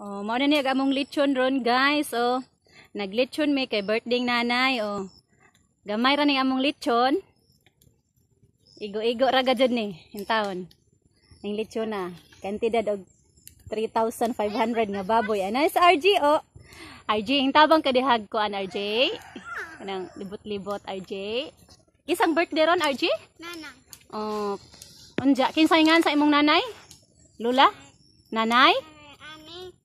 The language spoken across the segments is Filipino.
Oh, mao na niya among lechon ron guys. Oh, naglechon mi kay birthday nanay. Oh. Gamay ra ning among lechon. Igo-igo ra gad ni in taon. Ning lechon na kantidad og 3,500 nga baboy. Ana sa RG oh. RJ, ang tabang kadihag ko an RJ. Kanang libot-libot RJ. Kisang birthday ron RJ? Nanay. Oh. Unja, kinsay ngan sa imong nanay? Lula? Nanay?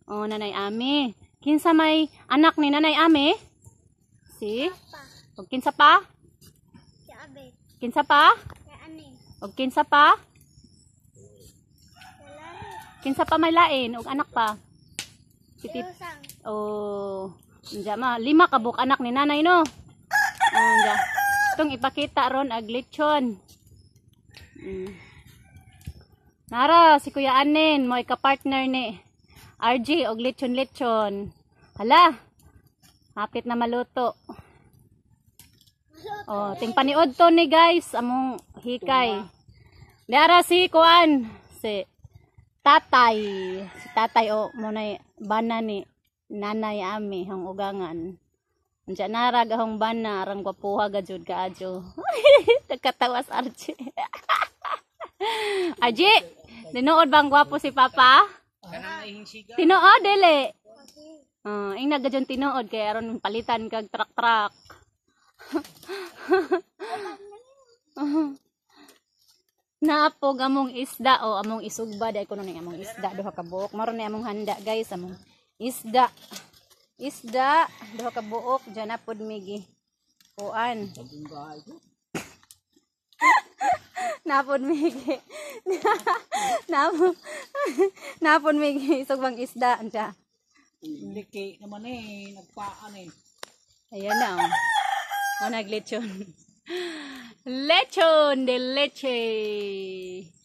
Oh, Nanay Ami. Kinsa may anak ni Nanay Ami? Si? Og kinsa pa? Si Abe. Kinsa pa? Si Ani. Og kinsa pa? Kinsa pa may lain? og anak pa? Si Tip. Oh. Diya ma. Lima kabuk anak ni Nanay no? Oh, diya. Itong ipakita ron ag lechon. Mm. Nara, si Kuya Anin, mo ika-partner ni. RJ og lechon-lechon. Hala. Hapit na maluto. Oh, ting paniod to ni guys among hikay. Dara si kuan si tatay. Si tatay o oh, mo na bana ni nanay ami hang ugangan. Andiyan na raga bana arang gwapuha gajud kaadyo. Nagkatawas RJ. RG, dinuod bang gwapo si papa? Tinuod dili. Oh, ing naga dyan tinuod kay aron palitan kag trak-trak. na po gamong isda o oh, among isugba dai kuno ni among isda duha ka buok maron ni among handa guys among isda isda duha ka buok diyan na pod migi kuan napod migi napod Napon may isog bang isda. Anda. Liki naman eh. Nagpaan eh. Ayan na. Oh. O oh, naglechon. lechon de leche.